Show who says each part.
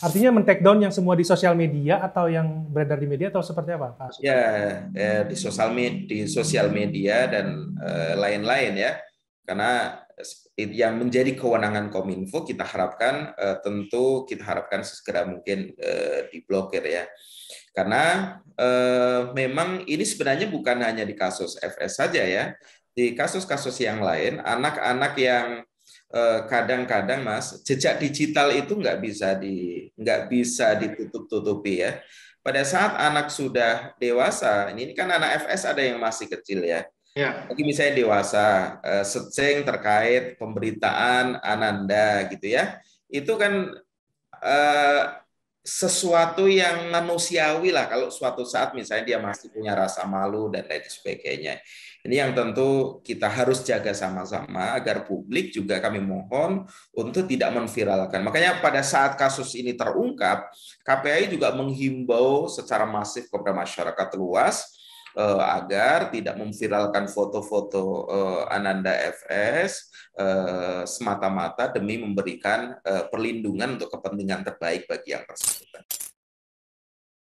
Speaker 1: Artinya men down yang semua di sosial media atau yang beredar di media atau seperti apa? Pak?
Speaker 2: Ya, ya di sosial media, di sosial media dan eh, lain-lain uh, ya. Karena yang menjadi kewenangan Kominfo kita harapkan uh, tentu kita harapkan segera mungkin uh, diblokir ya. Karena memang ini sebenarnya bukan hanya di kasus FS saja ya. Di kasus-kasus yang lain, anak-anak yang Eh, kadang-kadang mas jejak digital itu nggak bisa di nggak bisa ditutup-tutupi ya pada saat anak sudah dewasa ini kan anak FS ada yang masih kecil ya ya. misalnya dewasa eh, searching terkait pemberitaan ananda gitu ya itu kan eh, sesuatu yang manusiawi lah kalau suatu saat misalnya dia masih punya rasa malu dan lain sebagainya. Ini yang tentu kita harus jaga sama-sama agar publik juga kami mohon untuk tidak menviralkan. Makanya pada saat kasus ini terungkap, KPI juga menghimbau secara masif kepada masyarakat luas uh, agar tidak memviralkan foto-foto uh, Ananda FS uh, eh, semata-mata demi
Speaker 1: memberikan uh, perlindungan untuk kepentingan terbaik bagi yang bersangkutan.